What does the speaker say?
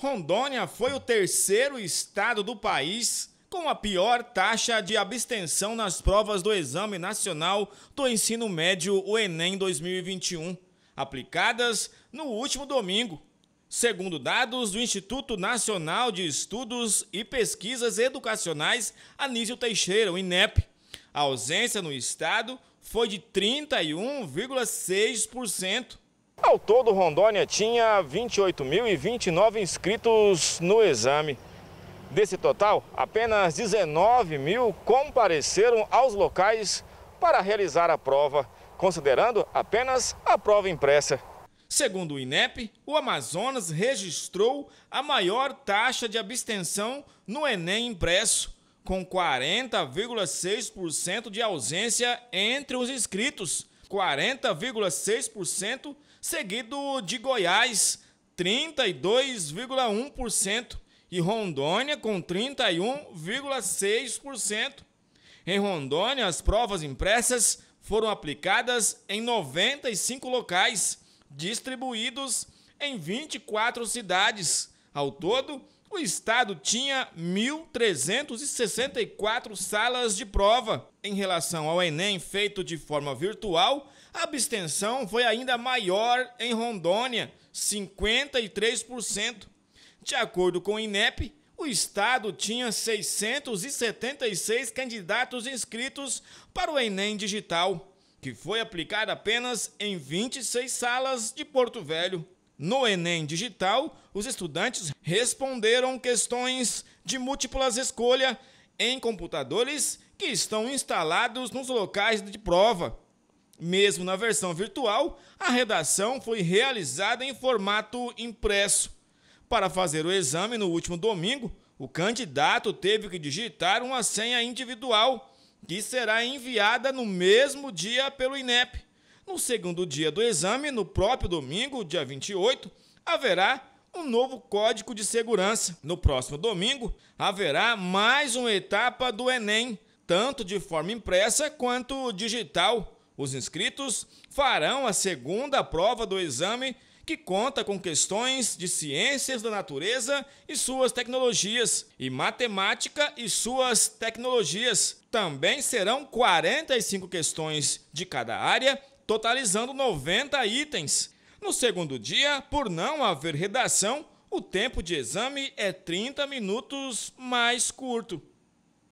Rondônia foi o terceiro estado do país com a pior taxa de abstenção nas provas do Exame Nacional do Ensino Médio, o Enem 2021, aplicadas no último domingo. Segundo dados do Instituto Nacional de Estudos e Pesquisas Educacionais Anísio Teixeira, o INEP, a ausência no estado foi de 31,6%. Ao todo, Rondônia tinha 28.029 inscritos no exame. Desse total, apenas 19 mil compareceram aos locais para realizar a prova, considerando apenas a prova impressa. Segundo o INEP, o Amazonas registrou a maior taxa de abstenção no Enem impresso, com 40,6% de ausência entre os inscritos. 40,6%, seguido de Goiás, 32,1%, e Rondônia, com 31,6%. Em Rondônia, as provas impressas foram aplicadas em 95 locais, distribuídos em 24 cidades. Ao todo, o Estado tinha 1.364 salas de prova. Em relação ao Enem feito de forma virtual, a abstenção foi ainda maior em Rondônia, 53%. De acordo com o INEP, o Estado tinha 676 candidatos inscritos para o Enem Digital, que foi aplicado apenas em 26 salas de Porto Velho. No Enem Digital, os estudantes responderam questões de múltiplas escolha em computadores que estão instalados nos locais de prova. Mesmo na versão virtual, a redação foi realizada em formato impresso. Para fazer o exame no último domingo, o candidato teve que digitar uma senha individual que será enviada no mesmo dia pelo INEP. No segundo dia do exame, no próprio domingo, dia 28, haverá um novo código de segurança. No próximo domingo, haverá mais uma etapa do Enem, tanto de forma impressa quanto digital. Os inscritos farão a segunda prova do exame, que conta com questões de ciências da natureza e suas tecnologias, e matemática e suas tecnologias. Também serão 45 questões de cada área totalizando 90 itens. No segundo dia, por não haver redação, o tempo de exame é 30 minutos mais curto.